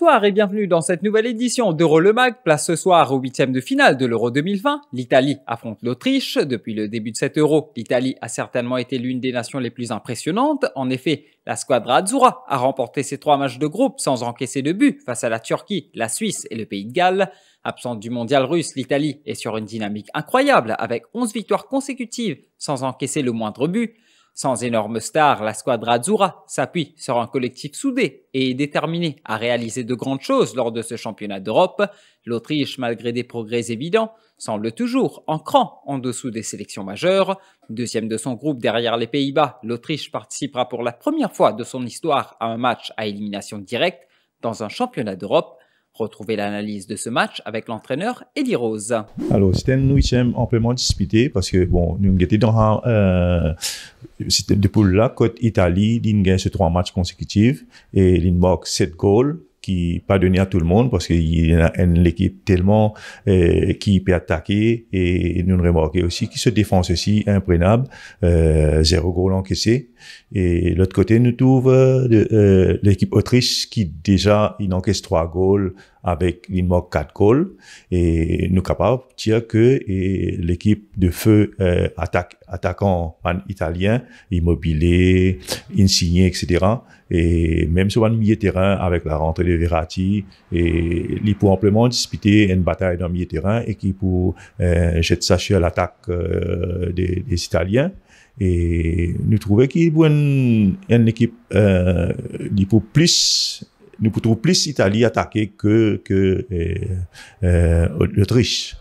Bonsoir et bienvenue dans cette nouvelle édition d'Euro le Mag. Place ce soir au huitième de finale de l'Euro 2020. L'Italie affronte l'Autriche. Depuis le début de cet Euro, l'Italie a certainement été l'une des nations les plus impressionnantes. En effet, la squadra azzurra a remporté ses trois matchs de groupe sans encaisser de but face à la Turquie, la Suisse et le Pays de Galles. Absente du mondial russe, l'Italie est sur une dynamique incroyable avec 11 victoires consécutives sans encaisser le moindre but. Sans énorme star, la Squadra Azzurra s'appuie sur un collectif soudé et déterminé à réaliser de grandes choses lors de ce championnat d'Europe. L'Autriche, malgré des progrès évidents, semble toujours en cran en dessous des sélections majeures. Deuxième de son groupe derrière les Pays-Bas, l'Autriche participera pour la première fois de son histoire à un match à élimination directe dans un championnat d'Europe. Retrouvez l'analyse de ce match avec l'entraîneur Eddie Rose. Alors, c'était un huitième amplement disputé parce que, bon, nous étions dans un euh, de poule là, côte Italie, l'Ingen ces trois matchs consécutifs et l'Inbox 7 goals qui pas donné à tout le monde parce qu'il y a une équipe tellement euh, qui peut attaquer et nous remarquons aussi qui se défend aussi imprenable euh, zéro goal encaissé et l'autre côté nous trouve euh, euh, l'équipe autriche qui déjà il encaisse trois goals avec une 4 et nous capable de dire que l'équipe de feu euh, attaque attaquant en italien immobilier insigné etc et même sur un milieu de terrain avec la rentrée de Verratti et il pour amplement disputer une bataille dans le milieu de terrain et qui pour euh, jeter ça sur l'attaque euh, des, des Italiens et nous trouvons qu'il y une, équipe euh, pour plus nous pouvons plus l'Italie attaquer que, que euh, euh, l'Autriche.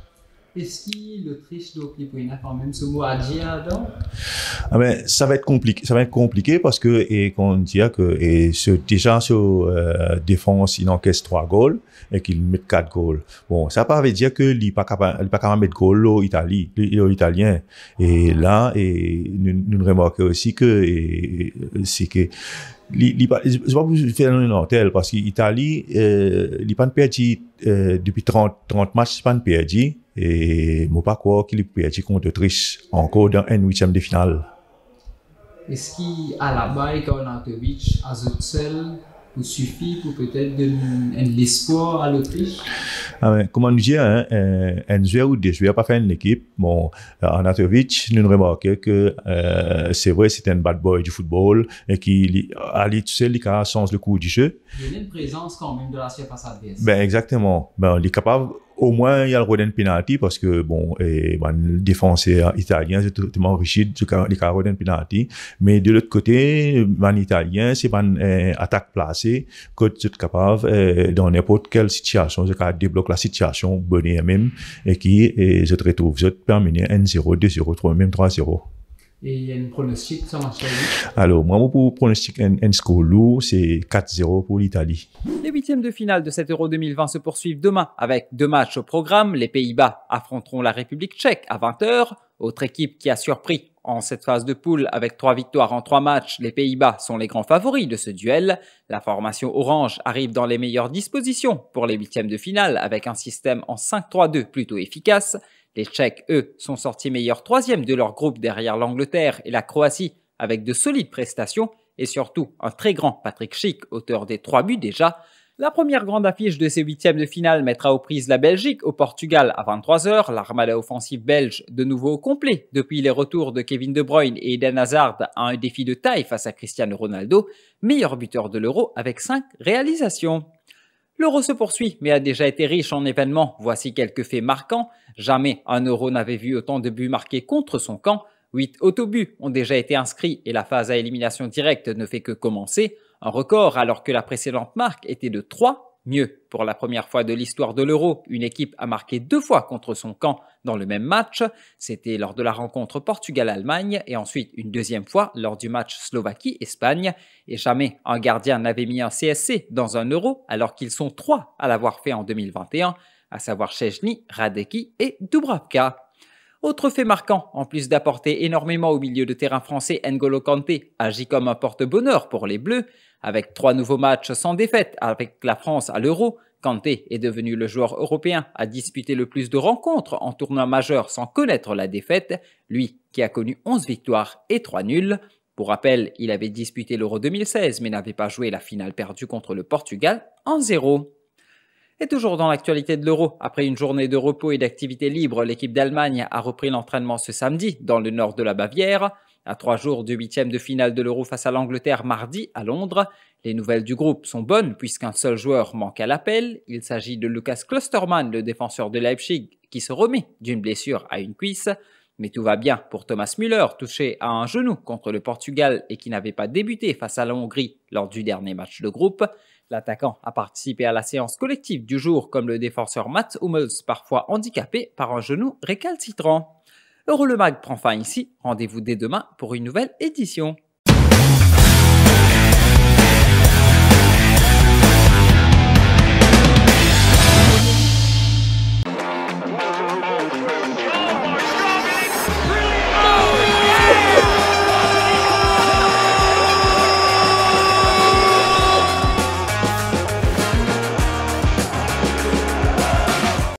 Est-ce que l'Autriche, donc, il peut même ce mot à dire donc? ah ben, ça va être compliqué, ça va être compliqué parce que, et qu'on dit que, et ce, déjà, sur, euh, défense, il encaisse trois goals et qu'il met quatre goals. Bon, ça pas veut dire que il pas capable, pas capable de mettre des au Italie, au italien. Et là, et nous, ne remarquons aussi que, c'est que, je ne vais pas vous faire un hôtel, parce qu'Italie, euh, il n'a pas perdu, depuis 30, matchs, il n'a pas perdu, et je ne pas croire qu'il a perdu contre l'Autriche, encore dans un huitième de finale. Est-ce qu'à la base, Konatovic, à suffit pour peut-être donner de l'espoir à l'Autriche ah nous ben, dire hein, euh, un, joueur ou deux joueurs, pas faire une équipe. Bon, euh, Anatovic, nous remarquons que euh, c'est vrai, c'est un bad boy du football et qui, a lui tout seul, il a sens le coup du jeu. Il y a une présence quand même de la surface adverse. Ben, exactement. Ben, il est capable au moins, il y a le Roden penalty parce que, bon, et, ben, le défenseur italien, c'est tellement rigide, il y a Roden penalty. Mais de l'autre côté, ben, italien, c'est ben, euh, attaque placée, que tu es capable, euh, dans n'importe quelle situation, c'est qu'à débloquer la situation, bonne même, et qui, et eh, je te retrouve, je te permets 1-0, 2-0, 3, même 3-0 et il y a un pronostic, ça marche Alors, moi, pour pronostic en c'est 4-0 pour l'Italie. Les huitièmes de finale de cette Euro 2020 se poursuivent demain avec deux matchs au programme. Les Pays-Bas affronteront la République tchèque à 20h. Autre équipe qui a surpris en cette phase de poule avec trois victoires en trois matchs, les Pays-Bas sont les grands favoris de ce duel. La formation orange arrive dans les meilleures dispositions pour les huitièmes de finale avec un système en 5-3-2 plutôt efficace. Les Tchèques, eux, sont sortis meilleurs troisième de leur groupe derrière l'Angleterre et la Croatie avec de solides prestations et surtout un très grand Patrick Schick, auteur des trois buts déjà. La première grande affiche de ces huitièmes de finale mettra aux prises la Belgique au Portugal à 23h, l'armada offensive belge de nouveau au complet depuis les retours de Kevin De Bruyne et Eden Hazard à un défi de taille face à Cristiano Ronaldo, meilleur buteur de l'Euro avec 5 réalisations. L'euro se poursuit, mais a déjà été riche en événements. Voici quelques faits marquants. Jamais un euro n'avait vu autant de buts marqués contre son camp. Huit autobus ont déjà été inscrits et la phase à élimination directe ne fait que commencer. Un record alors que la précédente marque était de 3 Mieux, pour la première fois de l'histoire de l'Euro, une équipe a marqué deux fois contre son camp dans le même match. C'était lors de la rencontre Portugal-Allemagne et ensuite une deuxième fois lors du match Slovaquie-Espagne. Et jamais un gardien n'avait mis un CSC dans un Euro alors qu'ils sont trois à l'avoir fait en 2021, à savoir Chechny, Radecki et Dubravka. Autre fait marquant, en plus d'apporter énormément au milieu de terrain français, N'Golo Kanté agit comme un porte-bonheur pour les Bleus. Avec trois nouveaux matchs sans défaite avec la France à l'Euro, Kanté est devenu le joueur européen à disputer le plus de rencontres en tournoi majeur sans connaître la défaite, lui qui a connu 11 victoires et 3 nuls. Pour rappel, il avait disputé l'Euro 2016 mais n'avait pas joué la finale perdue contre le Portugal en 0. Et toujours dans l'actualité de l'Euro, après une journée de repos et d'activité libre, l'équipe d'Allemagne a repris l'entraînement ce samedi dans le nord de la Bavière. À trois jours du huitième de finale de l'Euro face à l'Angleterre mardi à Londres, les nouvelles du groupe sont bonnes puisqu'un seul joueur manque à l'appel. Il s'agit de Lucas Klostermann, le défenseur de Leipzig, qui se remet d'une blessure à une cuisse. Mais tout va bien pour Thomas Müller, touché à un genou contre le Portugal et qui n'avait pas débuté face à la Hongrie lors du dernier match de groupe, l'attaquant a participé à la séance collective du jour comme le défenseur Matt Hummels, parfois handicapé par un genou récalcitrant. Heureux, Le Mag prend fin ici, rendez-vous dès demain pour une nouvelle édition.